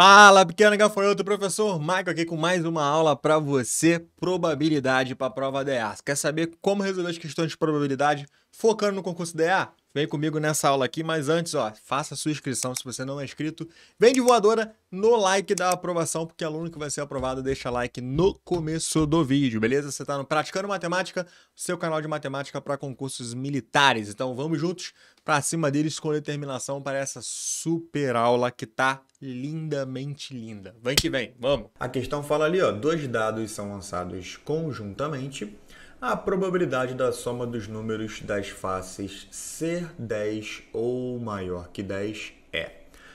Fala, pequeno gafanhoto, professor Michael aqui com mais uma aula para você, probabilidade para a prova DA. Você quer saber como resolver as questões de probabilidade focando no concurso DA? Vem comigo nessa aula aqui, mas antes, ó, faça a sua inscrição se você não é inscrito. Vem de voadora no like da aprovação, porque aluno que vai ser aprovado deixa like no começo do vídeo, beleza? Você está no Praticando Matemática, seu canal de matemática para concursos militares. Então vamos juntos para cima deles com determinação para essa super aula que tá lindamente linda. Vem que vem, vamos! A questão fala ali, ó, dois dados são lançados conjuntamente a probabilidade da soma dos números das faces ser 10 ou maior que 10 é.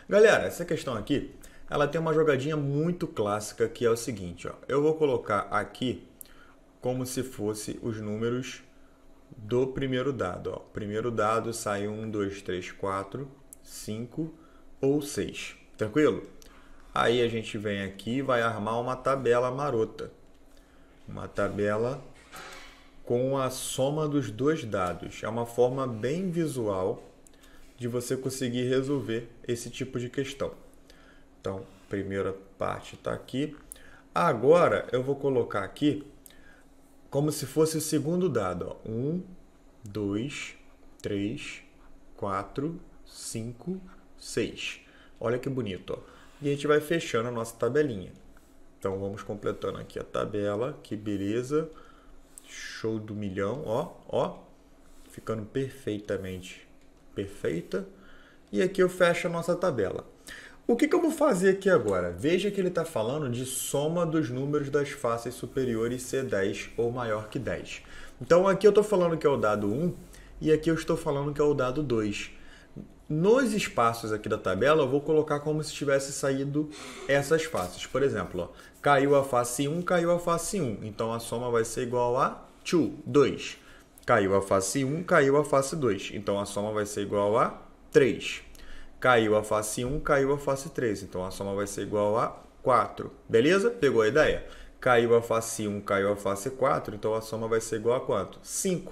Galera, essa questão aqui, ela tem uma jogadinha muito clássica que é o seguinte, ó. Eu vou colocar aqui como se fosse os números do primeiro dado, ó. Primeiro dado sai 1, 2, 3, 4, 5 ou 6. Tranquilo? Aí a gente vem aqui e vai armar uma tabela marota. Uma tabela com a soma dos dois dados. É uma forma bem visual de você conseguir resolver esse tipo de questão. Então, primeira parte está aqui. Agora eu vou colocar aqui como se fosse o segundo dado. 1, 2, 3, 4, 5, 6. Olha que bonito. Ó. E a gente vai fechando a nossa tabelinha. Então vamos completando aqui a tabela. Que beleza. Show do milhão, ó, ó. Ficando perfeitamente perfeita. E aqui eu fecho a nossa tabela. O que, que eu vou fazer aqui agora? Veja que ele está falando de soma dos números das faces superiores ser 10 ou maior que 10. Então aqui eu estou falando que é o dado 1 e aqui eu estou falando que é o dado 2. Nos espaços aqui da tabela, eu vou colocar como se tivesse saído essas faces. Por exemplo, ó, caiu a face 1, caiu a face 1. Então, a soma vai ser igual a 2, 2. Caiu a face 1, caiu a face 2. Então, a soma vai ser igual a 3. Caiu a face 1, caiu a face 3. Então, a soma vai ser igual a 4. Beleza? Pegou a ideia? Caiu a face 1, caiu a face 4. Então, a soma vai ser igual a quanto? 5.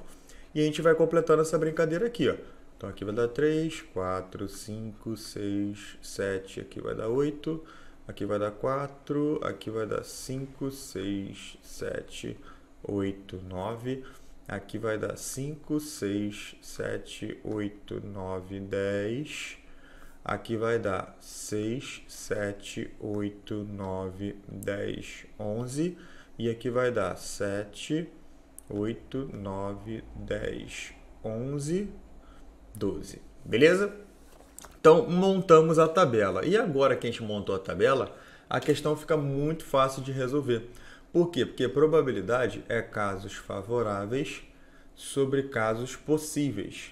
E a gente vai completando essa brincadeira aqui, ó então aqui vai dar 3, 4, 5, 6, 7, aqui vai dar 8, aqui vai dar 4, aqui vai dar 5, 6, 7, 8, 9, aqui vai dar 5, 6, 7, 8, 9, 10, aqui vai dar 6, 7, 8, 9, 10, 11 e aqui vai dar 7, 8, 9, 10, 11 12. Beleza? Então montamos a tabela. E agora que a gente montou a tabela, a questão fica muito fácil de resolver. Por quê? Porque probabilidade é casos favoráveis sobre casos possíveis.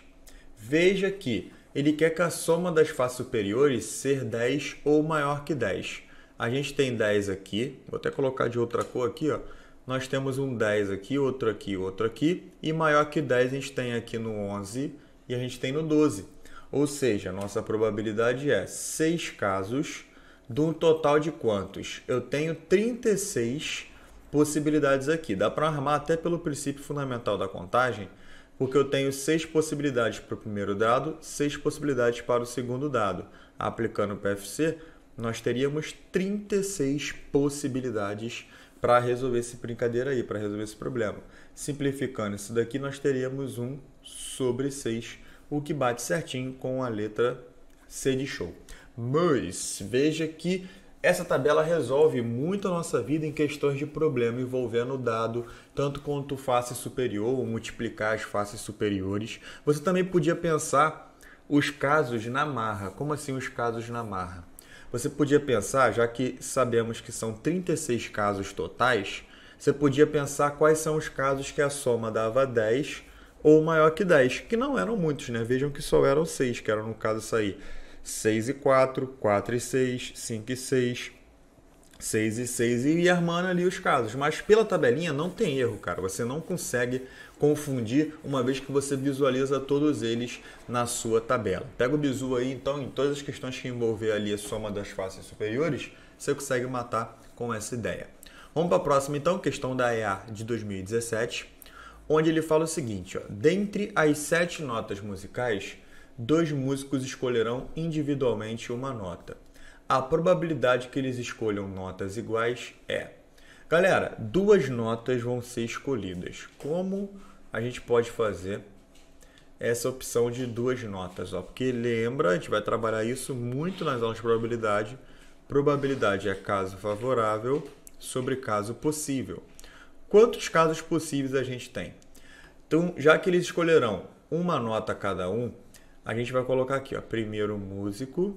Veja que ele quer que a soma das faces superiores ser 10 ou maior que 10. A gente tem 10 aqui, vou até colocar de outra cor aqui, ó. Nós temos um 10 aqui, outro aqui, outro aqui, e maior que 10 a gente tem aqui no 11, e a gente tem no 12. Ou seja, nossa probabilidade é 6 casos de um total de quantos? Eu tenho 36 possibilidades aqui. Dá para armar até pelo princípio fundamental da contagem, porque eu tenho 6 possibilidades para o primeiro dado, 6 possibilidades para o segundo dado. Aplicando o PFC, nós teríamos 36 possibilidades para resolver essa brincadeira aí, para resolver esse problema. Simplificando isso daqui, nós teríamos um sobre 6, o que bate certinho com a letra C de show. Mas veja que essa tabela resolve muito a nossa vida em questões de problema envolvendo o dado, tanto quanto face superior, ou multiplicar as faces superiores. Você também podia pensar os casos na marra. Como assim os casos na marra? Você podia pensar, já que sabemos que são 36 casos totais, você podia pensar quais são os casos que a soma dava 10 ou maior que 10, que não eram muitos, né? Vejam que só eram 6, que eram no caso sair seis 6 e 4, 4 e 6, 5 e 6, 6 e 6 e armando ali os casos. Mas pela tabelinha não tem erro, cara. Você não consegue confundir uma vez que você visualiza todos eles na sua tabela. Pega o bizu aí, então, em todas as questões que envolver ali a soma das faces superiores, você consegue matar com essa ideia. Vamos para a próxima, então, questão da EA de 2017 onde ele fala o seguinte: ó, dentre as sete notas musicais, dois músicos escolherão individualmente uma nota. A probabilidade que eles escolham notas iguais é. Galera, duas notas vão ser escolhidas. Como a gente pode fazer essa opção de duas notas, ó. Porque lembra, a gente vai trabalhar isso muito nas aulas de probabilidade. Probabilidade é caso favorável sobre caso possível quantos casos possíveis a gente tem. Então, já que eles escolherão uma nota cada um, a gente vai colocar aqui, ó, primeiro músico,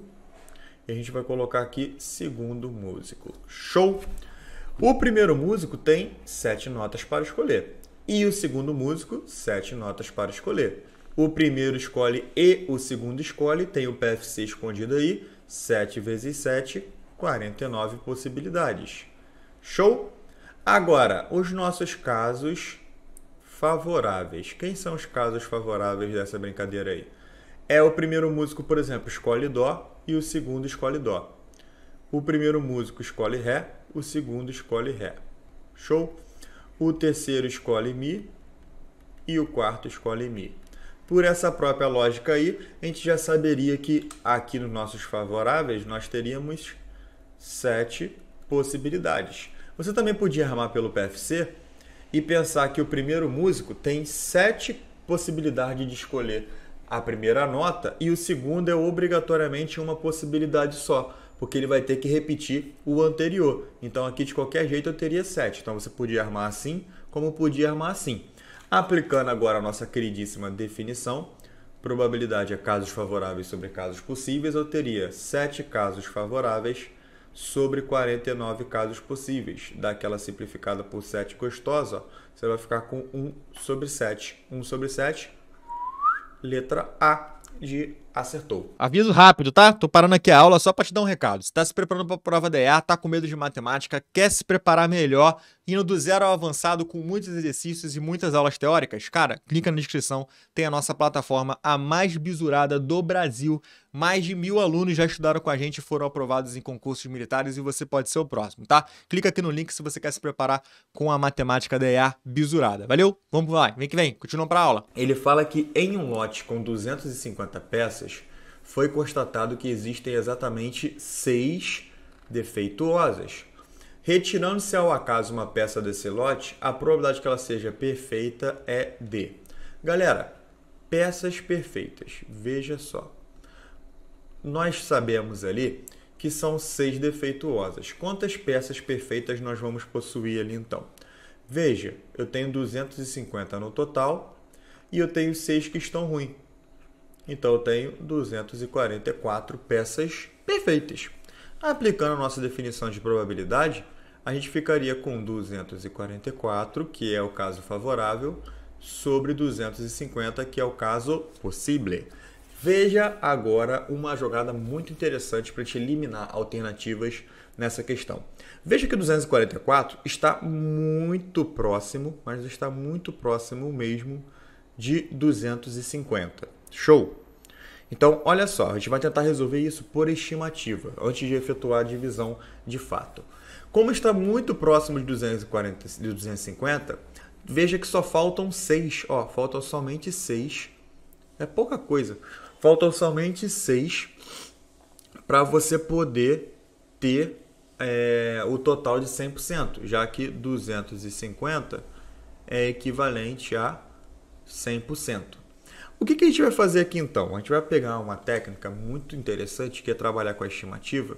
e a gente vai colocar aqui segundo músico. Show! O primeiro músico tem sete notas para escolher e o segundo músico sete notas para escolher. O primeiro escolhe e o segundo escolhe, tem o PFC escondido aí, 7 vezes 7, 49 possibilidades. Show? Agora, os nossos casos favoráveis. Quem são os casos favoráveis dessa brincadeira aí? É o primeiro músico, por exemplo, escolhe Dó e o segundo escolhe Dó. O primeiro músico escolhe Ré, o segundo escolhe Ré. Show? O terceiro escolhe Mi e o quarto escolhe Mi. Por essa própria lógica aí, a gente já saberia que aqui nos nossos favoráveis nós teríamos sete possibilidades. Você também podia armar pelo PFC e pensar que o primeiro músico tem sete possibilidades de escolher a primeira nota e o segundo é obrigatoriamente uma possibilidade só, porque ele vai ter que repetir o anterior. Então aqui de qualquer jeito eu teria sete. Então você podia armar assim, como podia armar assim. Aplicando agora a nossa queridíssima definição, probabilidade é casos favoráveis sobre casos possíveis, eu teria sete casos favoráveis sobre 49 casos possíveis. Daquela simplificada por 7 gostosa, você vai ficar com 1 sobre 7. 1 sobre 7, letra A de acertou. Aviso rápido, tá? Tô parando aqui a aula só para te dar um recado. Se tá se preparando para a prova da EA, tá com medo de matemática, quer se preparar melhor, indo do zero ao avançado com muitos exercícios e muitas aulas teóricas, cara, clica na descrição, tem a nossa plataforma, a mais bisurada do Brasil. Mais de mil alunos já estudaram com a gente e foram aprovados em concursos militares e você pode ser o próximo, tá? Clica aqui no link se você quer se preparar com a matemática da EA bisurada. Valeu? Vamos lá, vem que vem, continua pra aula. Ele fala que em um lote com 250 peças, complexas, foi constatado que existem exatamente seis defeituosas. Retirando-se ao acaso uma peça desse lote, a probabilidade que ela seja perfeita é D. Galera, peças perfeitas. Veja só. Nós sabemos ali que são seis defeituosas. Quantas peças perfeitas nós vamos possuir ali então? Veja, eu tenho 250 no total e eu tenho seis que estão ruins. Então eu tenho 244 peças perfeitas. Aplicando a nossa definição de probabilidade, a gente ficaria com 244, que é o caso favorável, sobre 250, que é o caso possível. Veja agora uma jogada muito interessante para te eliminar alternativas nessa questão. Veja que 244 está muito próximo, mas está muito próximo mesmo de 250. Show? Então, olha só, a gente vai tentar resolver isso por estimativa, antes de efetuar a divisão de fato. Como está muito próximo de 240, de 250, veja que só faltam 6, ó, faltam somente 6. É pouca coisa. Faltam somente 6 para você poder ter é, o total de 100%, já que 250 é equivalente a 100%. O que, que a gente vai fazer aqui então? A gente vai pegar uma técnica muito interessante que é trabalhar com a estimativa.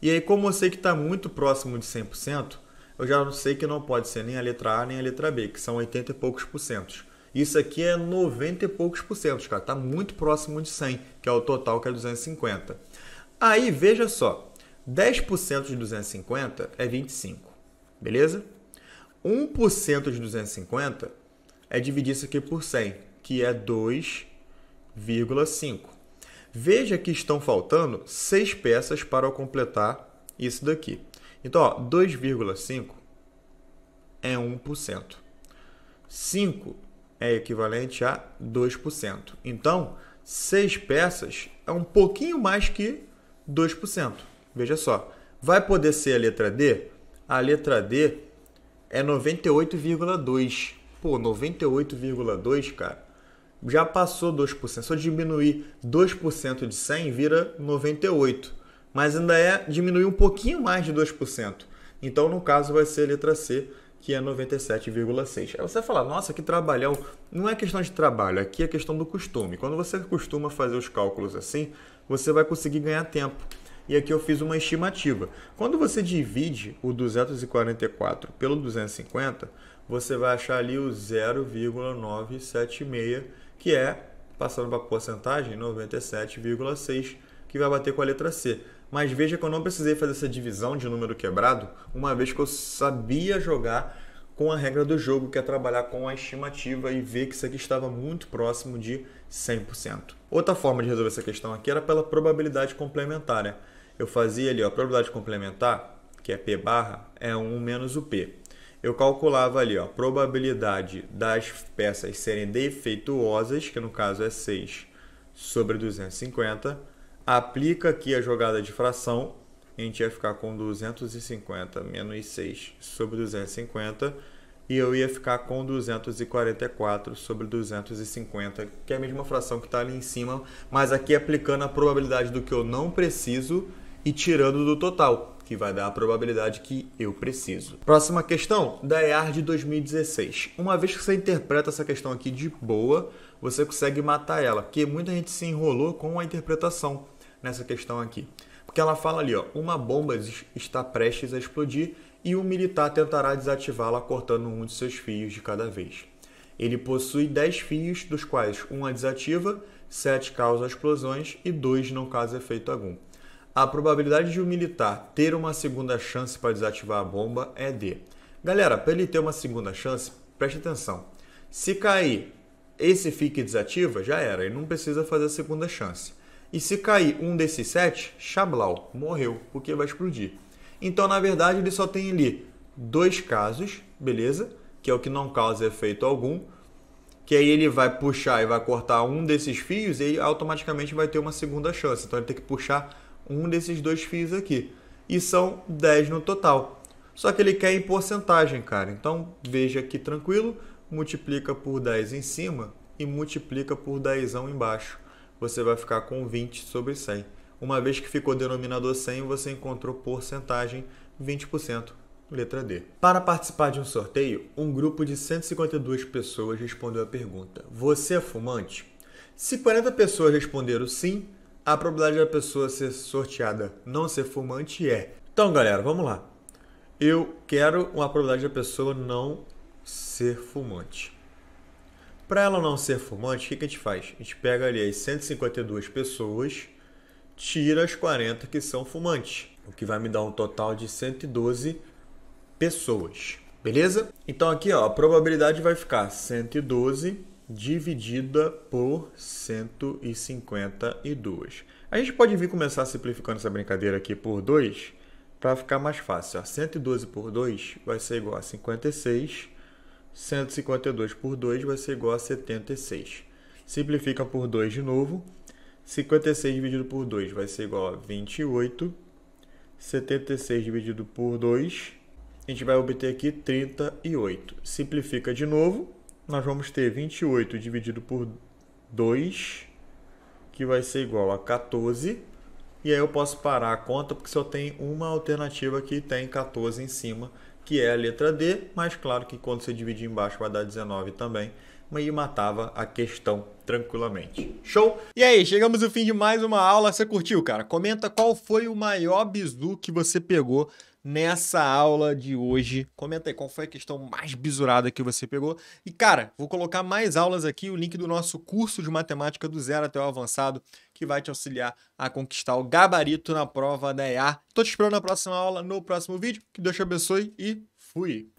E aí, como eu sei que está muito próximo de 100%, eu já sei que não pode ser nem a letra A nem a letra B, que são 80 e poucos por cento. Isso aqui é 90 e poucos por cento, cara. Está muito próximo de 100, que é o total, que é 250. Aí, veja só. 10% de 250 é 25, beleza? 1% de 250 é dividir isso aqui por 100 que é 2,5. Veja que estão faltando seis peças para eu completar isso daqui. Então, 2,5 é 1%. 5 é equivalente a 2%. Então, 6 peças é um pouquinho mais que 2%. Veja só. Vai poder ser a letra D? A letra D é 98,2. Pô, 98,2, cara, já passou 2%. Se eu diminuir 2% de 100, vira 98. Mas ainda é diminuir um pouquinho mais de 2%. Então, no caso, vai ser a letra C, que é 97,6. Aí você vai falar, nossa, que trabalhão. Não é questão de trabalho, aqui é questão do costume. Quando você costuma fazer os cálculos assim, você vai conseguir ganhar tempo. E aqui eu fiz uma estimativa. Quando você divide o 244 pelo 250, você vai achar ali o 0,976 que é, passando para a porcentagem, 97,6, que vai bater com a letra C. Mas veja que eu não precisei fazer essa divisão de número quebrado, uma vez que eu sabia jogar com a regra do jogo, que é trabalhar com a estimativa e ver que isso aqui estava muito próximo de 100%. Outra forma de resolver essa questão aqui era pela probabilidade complementar. Né? Eu fazia ali, ó, a probabilidade complementar, que é P barra, é 1 menos o P eu calculava ali ó, a probabilidade das peças serem defeituosas, que no caso é 6 sobre 250, aplica aqui a jogada de fração, a gente ia ficar com 250 menos 6 sobre 250, e eu ia ficar com 244 sobre 250, que é a mesma fração que está ali em cima, mas aqui aplicando a probabilidade do que eu não preciso e tirando do total, que vai dar a probabilidade que eu preciso. Próxima questão, da EAR de 2016. Uma vez que você interpreta essa questão aqui de boa, você consegue matar ela, porque muita gente se enrolou com a interpretação nessa questão aqui. Porque ela fala ali, ó, uma bomba está prestes a explodir e um militar tentará desativá-la cortando um de seus fios de cada vez. Ele possui 10 fios, dos quais um a desativa, 7 causa explosões e 2 não causa efeito algum a probabilidade de um militar ter uma segunda chance para desativar a bomba é D. Galera, para ele ter uma segunda chance, preste atenção. Se cair esse fique desativa, já era, ele não precisa fazer a segunda chance. E se cair um desses sete, chablau, morreu, porque vai explodir. Então, na verdade, ele só tem ali dois casos, beleza? Que é o que não causa efeito algum. Que aí ele vai puxar e vai cortar um desses fios e automaticamente vai ter uma segunda chance. Então, ele tem que puxar um desses dois fios aqui. E são 10 no total. Só que ele quer em porcentagem, cara. Então, veja aqui tranquilo, multiplica por 10 em cima e multiplica por 10 embaixo. Você vai ficar com 20 sobre 100. Uma vez que ficou denominador 100, você encontrou porcentagem 20%. Letra D. Para participar de um sorteio, um grupo de 152 pessoas respondeu a pergunta: Você é fumante? Se 40 pessoas responderam sim, a probabilidade da pessoa ser sorteada não ser fumante é. Então, galera, vamos lá. Eu quero uma probabilidade da pessoa não ser fumante. Para ela não ser fumante, o que, a gente faz? A gente pega ali as 152 pessoas, tira as 40 que são fumantes, o que vai me dar um total de 112 pessoas. Beleza? Então aqui ó, a probabilidade vai ficar 112 dividida por 152. A gente pode vir começar simplificando essa brincadeira aqui por 2 para ficar mais fácil. Ó. 112 por 2 vai ser igual a 56. 152 por 2 vai ser igual a 76. Simplifica por 2 de novo. 56 dividido por 2 vai ser igual a 28. 76 dividido por 2, a gente vai obter aqui 38. Simplifica de novo nós vamos ter 28 dividido por 2, que vai ser igual a 14. E aí eu posso parar a conta porque só tem uma alternativa que tem 14 em cima, que é a letra D, mas claro que quando você dividir embaixo vai dar 19 também e matava a questão tranquilamente. Show? E aí, chegamos ao fim de mais uma aula. Você curtiu, cara? Comenta qual foi o maior bizu que você pegou nessa aula de hoje. Comenta aí qual foi a questão mais bizurada que você pegou. E, cara, vou colocar mais aulas aqui, o link do nosso curso de matemática do zero até o avançado, que vai te auxiliar a conquistar o gabarito na prova da EA. Tô te esperando na próxima aula, no próximo vídeo. Que Deus te abençoe e fui!